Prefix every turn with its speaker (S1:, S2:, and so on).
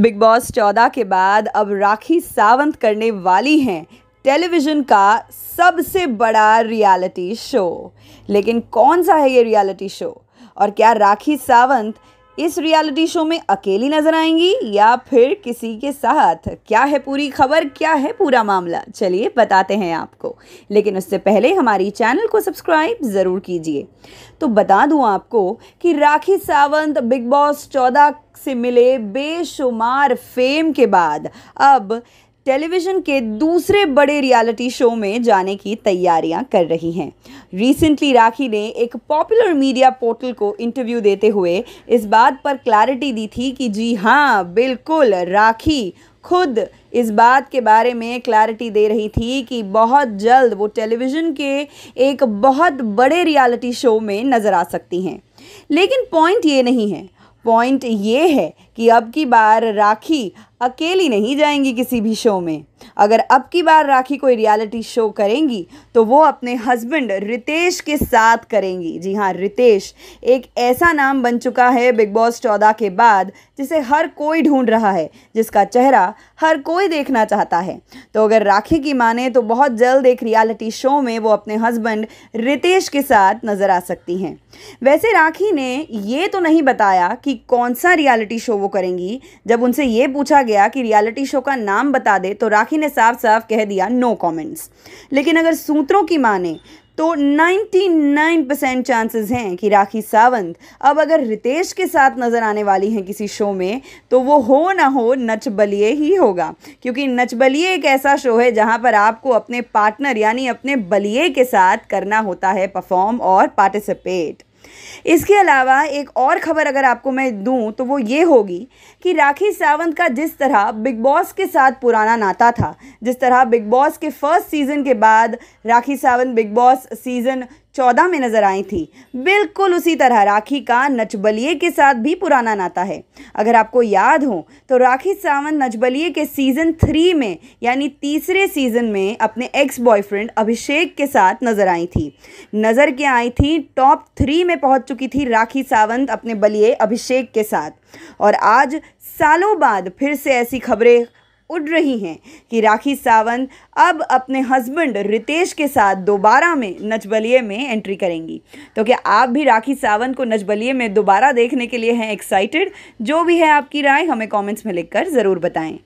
S1: big boss चौदह के बाद अब राखी सावंत करने वाली हैं टेलीविज़न का सबसे बड़ा रियलिटी शो लेकिन कौन सा है ये रियलिटी शो और क्या राखी सावंत इस रियलिटी शो में अकेली नजर आएंगी या फिर किसी के साथ क्या है पूरी खबर क्या है पूरा मामला चलिए बताते हैं आपको लेकिन उससे पहले हमारी चैनल को सब्सक्राइब ज़रूर कीजिए तो बता दूं आपको कि राखी सावंत बिग बॉस चौदह से मिले बेशुमार फेम के बाद अब टेलीविज़न के दूसरे बड़े रियलिटी शो में जाने की तैयारियां कर रही हैं रिसेंटली राखी ने एक पॉपुलर मीडिया पोर्टल को इंटरव्यू देते हुए इस बात पर क्लैरिटी दी थी कि जी हाँ बिल्कुल राखी खुद इस बात के बारे में क्लैरिटी दे रही थी कि बहुत जल्द वो टेलीविज़न के एक बहुत बड़े रियलिटी शो में नज़र आ सकती हैं लेकिन पॉइंट ये नहीं है पॉइंट ये है कि अब की बार राखी अकेली नहीं जाएंगी किसी भी शो में अगर अब की बार राखी कोई रियलिटी शो करेंगी तो वो अपने हस्बैंड रितेश के साथ करेंगी जी हाँ रितेश एक ऐसा नाम बन चुका है बिग बॉस चौदह के बाद जिसे हर कोई ढूंढ रहा है जिसका चेहरा हर कोई देखना चाहता है तो अगर राखी की माने तो बहुत जल्द एक रियलिटी शो में वो अपने हस्बैंड रितेश के साथ नज़र आ सकती हैं वैसे राखी ने ये तो नहीं बताया कि कौन सा रियलिटी शो वो करेंगी जब उनसे ये पूछा गया कि रियलिटी शो का नाम बता दे तो राखी ने साफ साफ कह दिया नो कमेंट्स लेकिन अगर सूत्रों की माने तो 99 परसेंट चांसेस हैं कि राखी सावंत अब अगर रितेश के साथ नज़र आने वाली हैं किसी शो में तो वो हो ना हो नच बलिए ही होगा क्योंकि नच बलिए एक ऐसा शो है जहां पर आपको अपने पार्टनर यानी अपने बलिए के साथ करना होता है परफॉर्म और पार्टिसिपेट इसके अलावा एक और खबर अगर आपको मैं दूं तो वो ये होगी कि राखी सावंत का जिस तरह बिग बॉस के साथ पुराना नाता था जिस तरह बिग बॉस के फर्स्ट सीज़न के बाद Rakhi Sawant Bigg Boss season 2014 में नजर आई थी बिल्कुल उसी तरह राखी का नचबलिए के साथ भी पुराना नाता है अगर आपको याद हो तो राखी सावंत नचबलिए के सीज़न थ्री में यानी तीसरे सीज़न में अपने एक्स बॉयफ्रेंड अभिषेक के साथ नजर आई थी नज़र के आई थी टॉप थ्री में पहुंच चुकी थी राखी सावंत अपने बलिए अभिषेक के साथ और आज सालों बाद फिर से ऐसी खबरें उड़ रही हैं कि राखी सावंत अब अपने हस्बैंड रितेश के साथ दोबारा में नचबलिए में एंट्री करेंगी तो क्या आप भी राखी सावंत को नचबलिए में दोबारा देखने के लिए हैं एक्साइटेड जो भी है आपकी राय हमें कमेंट्स में लिखकर ज़रूर बताएं